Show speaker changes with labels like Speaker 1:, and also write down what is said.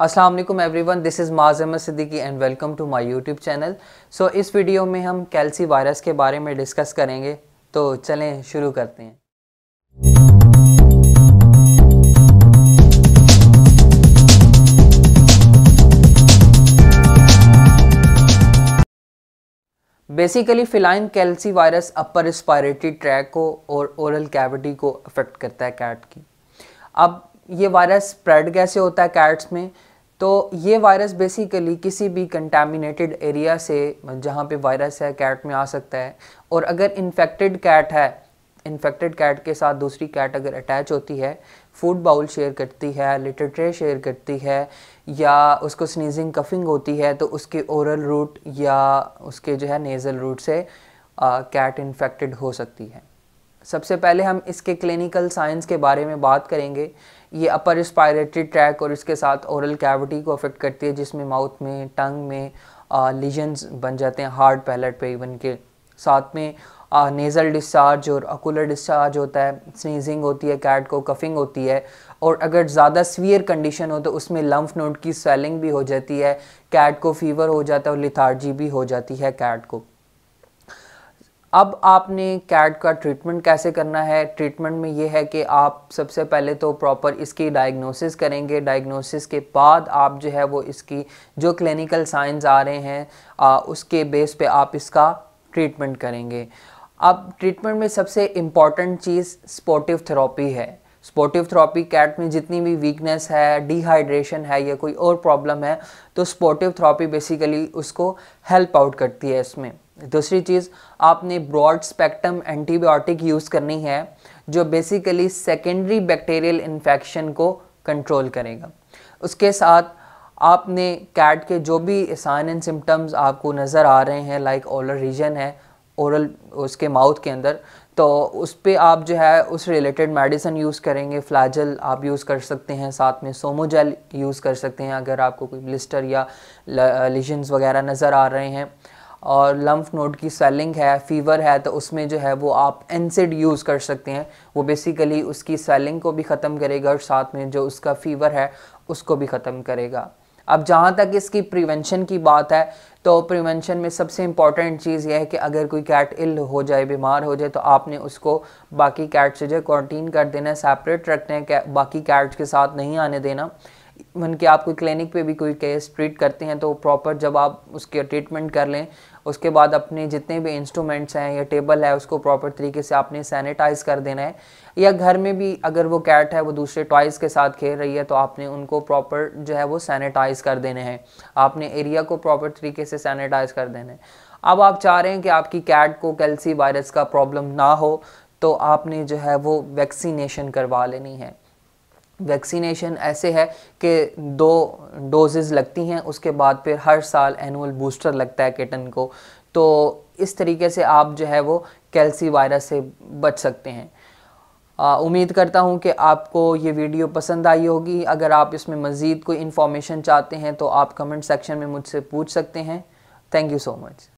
Speaker 1: अस्सलाम वालेकुम everyone this is Maaz Ahmed Siddiqui and welcome to my YouTube channel so इस video में हम कैल्सी वायरस के बारे में डिस्कस करेंगे तो चलें शुरू करते हैं basically feline calici virus upper respiratory tract को और ओरल कैविटी को अफेक्ट करता है कैट की अब ये वायरस स्प्रेड कैसे होता है कैट्स में तो ये वायरस बेसिकली किसी भी कंटेमिनेटेड एरिया से जहाँ पे वायरस है कैट में आ सकता है और अगर इन्फेक्टेड कैट है इन्फेक्टेड कैट के साथ दूसरी कैट अगर अटैच होती है फूड बाउल शेयर करती है लिटरट्रे शेयर करती है या उसको स्नीजिंग कफिंग होती है तो उसके ओरल रूट या उसके जो है नेज़ल रूट से कैट इन्फेक्टेड हो सकती है सबसे पहले हम इसके क्लिनिकल साइंस के बारे में बात करेंगे ये अपर रिस्पायरेटरी ट्रैक और इसके साथ ओरल कैविटी को अफेक्ट करती है जिसमें माउथ में टंग में लीजन्स बन जाते हैं हार्ड पैलेट पे इवन के साथ में आ, नेज़ल डिस्चार्ज और अकुलर डिस्चार्ज होता है स्नीजिंग होती है कैट को कफिंग होती है और अगर ज़्यादा सीवियर कंडीशन हो तो उसमें लम्फ नोट की स्वेलिंग भी हो जाती है कैट को फीवर हो जाता है और लिथार्जी भी हो जाती है कैट को अब आपने कैट का ट्रीटमेंट कैसे करना है ट्रीटमेंट में ये है कि आप सबसे पहले तो प्रॉपर इसकी डायग्नोसिस करेंगे डायग्नोसिस के बाद आप जो है वो इसकी जो क्लिनिकल साइंस आ रहे हैं आ, उसके बेस पे आप इसका ट्रीटमेंट करेंगे अब ट्रीटमेंट में सबसे इम्पॉर्टेंट चीज़ स्पोर्टिव थेरापी है स्पोर्टिव थेरापी कैट में जितनी भी वीकनेस है डिहाइड्रेशन है या कोई और प्रॉब्लम है तो स्पोर्टिव थेरापी बेसिकली उसको हेल्प आउट करती है इसमें दूसरी चीज़ आपने ब्रॉड स्पेक्ट्रम एंटीबायोटिक यूज़ करनी है जो बेसिकली सेकेंडरी बैक्टीरियल इन्फेक्शन को कंट्रोल करेगा उसके साथ आपने कैट के जो भी साइन एंड सिम्टम्स आपको नज़र आ रहे हैं लाइक ओलर रीजन है ओरल उसके माउथ के अंदर तो उस पर आप जो है उस रिलेटेड मेडिसिन यूज़ करेंगे फ्लाजल आप यूज़ कर सकते हैं साथ में सोमोजेल यूज़ कर सकते हैं अगर आपको कोई ब्लिस्टर या लिजन्स वगैरह नज़र आ रहे हैं और लम्फ नोड की स्वेलिंग है फीवर है तो उसमें जो है वो आप एनसिड यूज़ कर सकते हैं वो बेसिकली उसकी स्वेलिंग को भी ख़त्म करेगा और साथ में जो उसका फीवर है उसको भी ख़त्म करेगा अब जहाँ तक इसकी प्रिवेंशन की बात है तो प्रिवेंशन में सबसे इम्पॉर्टेंट चीज़ यह है कि अगर कोई कैट इल हो जाए बीमार हो जाए तो आपने उसको बाकी कैट से जो है क्वारंटीन कर देना है सेपरेट रखना है बाकी कैट के साथ नहीं आने देना मन के आप कोई क्लिनिक पे भी कोई केस ट्रीट करते हैं तो प्रॉपर जब आप उसके ट्रीटमेंट कर लें उसके बाद अपने जितने भी इंस्ट्रूमेंट्स हैं या टेबल है उसको प्रॉपर तरीके से आपने सैनिटाइज कर देना है या घर में भी अगर वो कैट है वो दूसरे टॉयज़ के साथ खेल रही है तो आपने उनको प्रॉपर जो है वो सैनिटाइज कर देने हैं आपने एरिया को प्रॉपर तरीके से सैनिटाइज कर देना है अब आप चाह रहे हैं कि आपकी कैट को कैल्सी वायरस का प्रॉब्लम ना हो तो आपने जो है वो वैक्सीनेशन करवा लेनी है वैक्सीनेशन ऐसे है कि दो डोजेज़ लगती हैं उसके बाद फिर हर साल एनुअल बूस्टर लगता है किटन को तो इस तरीके से आप जो है वो कैल्सी वायरस से बच सकते हैं उम्मीद करता हूं कि आपको ये वीडियो पसंद आई होगी अगर आप इसमें मज़ीद कोई इन्फॉर्मेशन चाहते हैं तो आप कमेंट सेक्शन में मुझसे पूछ सकते हैं थैंक यू सो मच